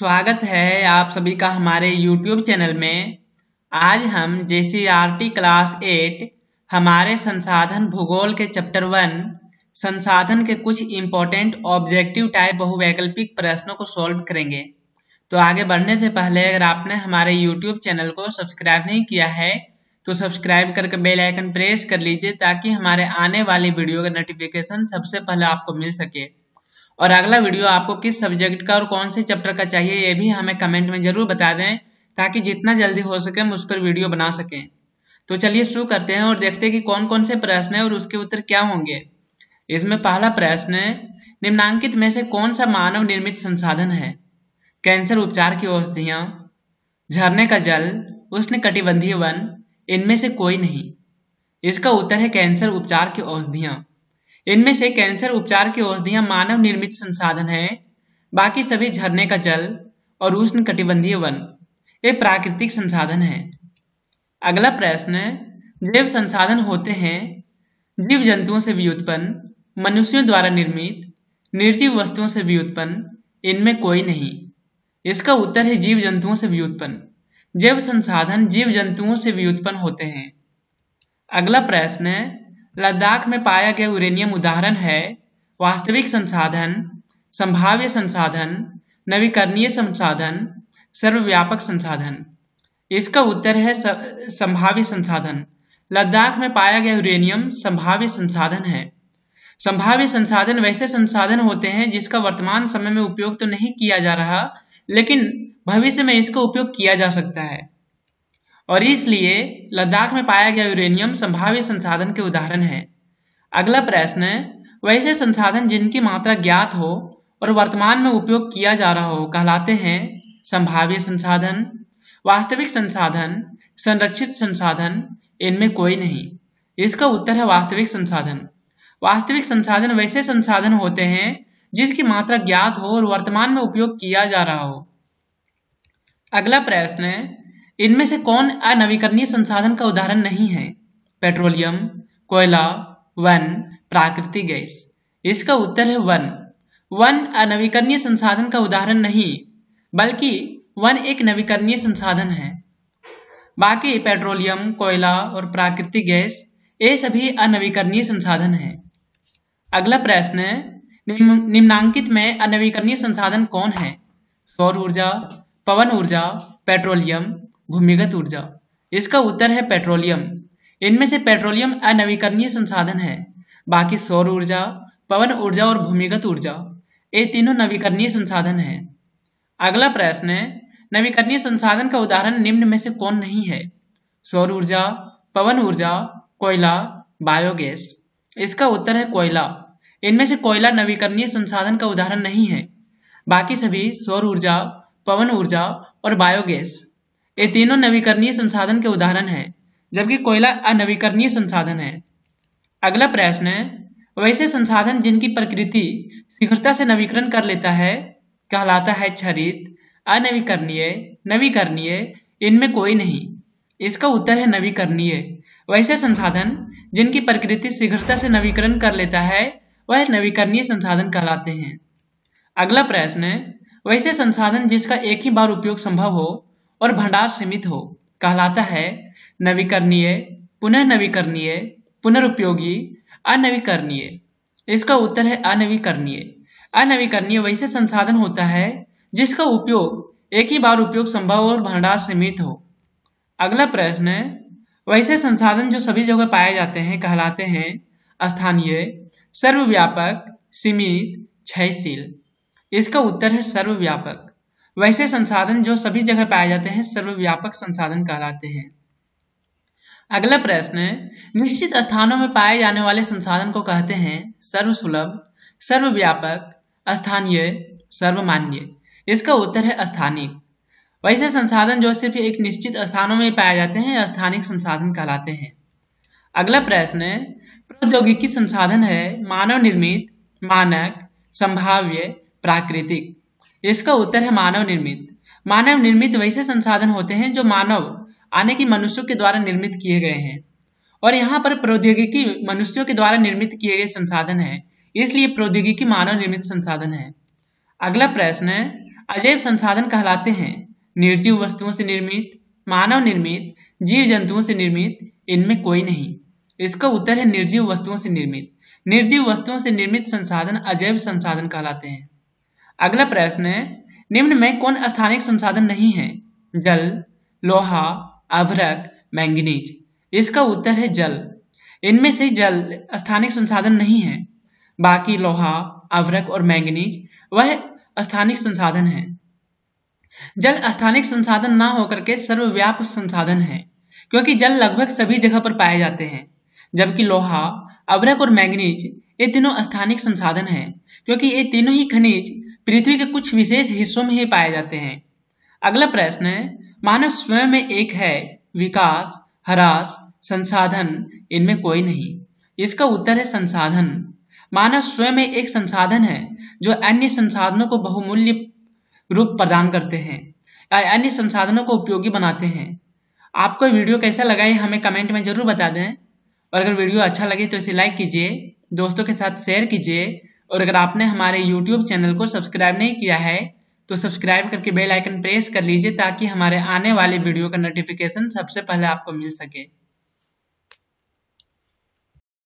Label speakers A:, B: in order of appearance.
A: स्वागत है आप सभी का हमारे YouTube चैनल में आज हम जे क्लास एट हमारे संसाधन भूगोल के चैप्टर वन संसाधन के कुछ इम्पोर्टेंट ऑब्जेक्टिव टाइप बहुवैकल्पिक प्रश्नों को सॉल्व करेंगे तो आगे बढ़ने से पहले अगर आपने हमारे YouTube चैनल को सब्सक्राइब नहीं किया है तो सब्सक्राइब करके बेल आइकन प्रेस कर लीजिए ताकि हमारे आने वाली वीडियो का नोटिफिकेशन सबसे पहले आपको मिल सके और अगला वीडियो आपको किस सब्जेक्ट का और कौन से चैप्टर का चाहिए ये भी हमें कमेंट में ज़रूर बता दें ताकि जितना जल्दी हो सके हम उस पर वीडियो बना सकें तो चलिए शुरू करते हैं और देखते हैं कि कौन कौन से प्रश्न हैं और उसके उत्तर क्या होंगे इसमें पहला प्रश्न है निम्नांकित में से कौन सा मानव निर्मित संसाधन है कैंसर उपचार की औषधियां झरने का जल उष्ण कटिबंधीय वन इनमें से कोई नहीं इसका उत्तर है कैंसर उपचार की औषधियां इनमें से कैंसर उपचार की औषधियां मानव निर्मित संसाधन है बाकी सभी झरने का जल और उष्ण कटिबंधीय वन ये प्राकृतिक संसाधन है अगला प्रश्न जैव संसाधन होते हैं जीव जंतुओं से व्युत्पन्न मनुष्यों द्वारा निर्मित निर्जीव वस्तुओं से व्युत्पन्न इनमें कोई नहीं इसका उत्तर है जीव जंतुओं से व्युत्पन्न जैव संसाधन जीव जंतुओं से व्युत्पन्न होते हैं अगला प्रश्न है लद्दाख में पाया गया यूरेनियम उदाहरण है वास्तविक संसाधन संभाव्य संसाधन नवीकरणीय संसाधन सर्वव्यापक संसाधन इसका उत्तर है संभाव्य संसाधन लद्दाख में पाया गया यूरेनियम संभाव्य संसाधन है संभाव्य संसाधन वैसे संसाधन होते हैं जिसका वर्तमान समय में उपयोग तो नहीं किया जा रहा लेकिन भविष्य में इसका उपयोग किया जा सकता है और इसलिए लद्दाख में पाया गया यूरेनियम संभावित संसाधन के उदाहरण है अगला प्रश्न वैसे संसाधन जिनकी मात्रा ज्ञात हो और वर्तमान में उपयोग किया जा रहा हो कहलाते हैं संभाव्य संसाधन वास्तविक संसाधन संरक्षित संसाधन इनमें कोई नहीं इसका उत्तर है वास्तविक संसाधन वास्तविक संसाधन वैसे संसाधन होते हैं जिसकी मात्रा ज्ञात हो और वर्तमान में उपयोग किया जा रहा हो अगला प्रश्न इनमें से कौन अनवीकरणीय संसाधन का उदाहरण नहीं है पेट्रोलियम कोयला वन प्राकृतिक गैस इसका उत्तर है वन वन अनवीकरणीय संसाधन का उदाहरण नहीं बल्कि वन एक नवीकरणीय संसाधन है बाकी पेट्रोलियम कोयला और प्राकृतिक गैस ये सभी अनवीकरणीय संसाधन है अगला प्रश्न निम्न, निम्नांकित में अनवीकरणीय संसाधन कौन है सौर ऊर्जा पवन ऊर्जा पेट्रोलियम भूमिगत ऊर्जा इसका उत्तर है पेट्रोलियम इनमें से पेट्रोलियम अनवीकरणीय संसाधन है बाकी सौर ऊर्जा पवन ऊर्जा और भूमिगत ऊर्जा ये तीनों नवीकरणीय संसाधन है अगला प्रश्न है नवीकरणीय संसाधन का उदाहरण निम्न में से कौन नहीं है सौर ऊर्जा पवन ऊर्जा कोयला बायोगैस इसका उत्तर है कोयला इनमें से कोयला नवीकरणीय संसाधन का उदाहरण नहीं है बाकी सभी सौर ऊर्जा पवन ऊर्जा और बायोगैस ये तीनों नवीकरणीय संसाधन के उदाहरण हैं जबकि कोयला अनवीकरणीय संसाधन है अगला प्रश्न है वैसे संसाधन जिनकी प्रकृति शीघ्रता से नवीकरण कर लेता है कहलाता है छरित अनवीकरणीय नवीकरणीय इनमें कोई नहीं इसका उत्तर है नवीकरणीय वैसे संसाधन जिनकी प्रकृति शीघ्रता से नवीकरण कर लेता है वह नवीकरणीय संसाधन कहलाते हैं अगला प्रश्न वैसे संसाधन जिसका एक ही बार उपयोग संभव हो और भंडार सीमित हो कहलाता है नवीकरणीय पुनः नवीकरणीय पुनरुपयोगी अनवीकरणीय इसका उत्तर है अनवीकरणीय अनवीकरणीय वैसे संसाधन होता है जिसका उपयोग एक ही बार उपयोग संभव और भंडार सीमित हो अगला प्रश्न वैसे संसाधन जो सभी जगह पाए जाते हैं कहलाते हैं स्थानीय सर्वव्यापक सीमित क्षयशील इसका उत्तर है सर्वव्यापक वैसे संसाधन जो सभी जगह पाए जाते हैं सर्वव्यापक संसाधन कहलाते हैं अगला प्रश्न निश्चित स्थानों में पाए जाने वाले संसाधन को कहते हैं सर्वसुलभ सर्वव्यापक स्थानीय सर्वमान्य इसका उत्तर है स्थानिक वैसे संसाधन जो सिर्फ एक निश्चित स्थानों में पाए जाते हैं स्थानिक संसाधन कहलाते हैं अगला प्रश्न प्रौद्योगिकी संसाधन है मानव निर्मित मानक संभाव्य प्राकृतिक इसका उत्तर है मानव निर्मित मानव निर्मित वैसे संसाधन होते हैं जो मानव आने की मनुष्यों के द्वारा निर्मित किए गए हैं और यहाँ पर प्रौद्योगिकी मनुष्यों के द्वारा निर्मित किए गए संसाधन है इसलिए प्रौद्योगिकी मानव निर्मित संसाधन है अगला प्रश्न है अजैव संसाधन कहलाते हैं निर्जीव वस्तुओं से निर्मित मानव निर्मित जीव जंतुओं से निर्मित इनमें कोई नहीं इसका उत्तर है निर्जीव वस्तुओं से निर्मित निर्जीव वस्तुओं से निर्मित संसाधन अजैव संसाधन कहलाते हैं अगला प्रश्न है निम्न में कौन स्थानिक संसाधन नहीं है जल लोहा अवरक मैंगनीज इसका उत्तर है जल इनमें से जल स्थानिक संसाधन नहीं है बाकी लोहा अवरक और मैंगनीज वह स्थानिक संसाधन है जल स्थानिक संसाधन ना होकर के सर्वव्याप संसाधन है क्योंकि जल लगभग सभी जगह पर पाए जाते हैं जबकि लोहा अवरक और मैंगनीज ये तीनों स्थानिक संसाधन है क्योंकि ये तीनों ही खनिज पृथ्वी के कुछ विशेष हिस्सों में ही पाए जाते हैं अगला प्रश्न है मानव स्वयं में एक है विकास हरास संसाधन इनमें कोई नहीं इसका उत्तर है संसाधन मानव स्वयं में एक संसाधन है जो अन्य संसाधनों को बहुमूल्य रूप प्रदान करते हैं अन्य संसाधनों को उपयोगी बनाते हैं आपको वीडियो कैसा लगा है हमें कमेंट में जरूर बता दें और अगर वीडियो अच्छा लगे तो इसे लाइक कीजिए दोस्तों के साथ शेयर कीजिए और अगर आपने हमारे यूट्यूब चैनल को सब्सक्राइब नहीं किया है तो सब्सक्राइब करके बेल आइकन प्रेस कर लीजिए ताकि हमारे आने वाले वीडियो का नोटिफिकेशन सबसे पहले आपको मिल सके